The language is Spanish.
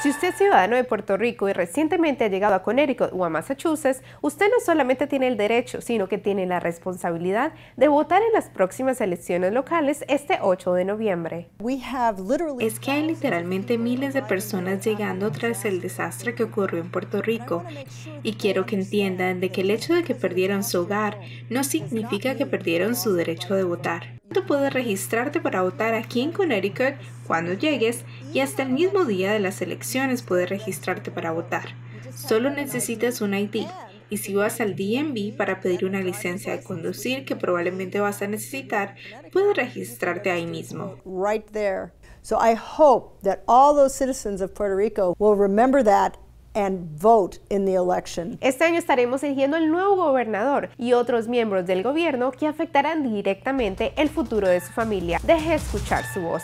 Si usted es ciudadano de Puerto Rico y recientemente ha llegado a Connecticut o a Massachusetts, usted no solamente tiene el derecho, sino que tiene la responsabilidad de votar en las próximas elecciones locales este 8 de noviembre. Es que hay literalmente miles de personas llegando tras el desastre que ocurrió en Puerto Rico y quiero que entiendan de que el hecho de que perdieron su hogar no significa que perdieron su derecho de votar. Tú puedes registrarte para votar aquí en Connecticut cuando llegues y hasta el mismo día de las elecciones puedes registrarte para votar. Solo necesitas un ID y si vas al DMV para pedir una licencia de conducir que probablemente vas a necesitar, puedes registrarte ahí mismo. Right there. So I hope that all those citizens of Puerto Rico will remember that and vote in the election. Este año estaremos eligiendo el nuevo gobernador y otros miembros del gobierno que afectarán directamente el futuro de su familia. Deje escuchar su voz.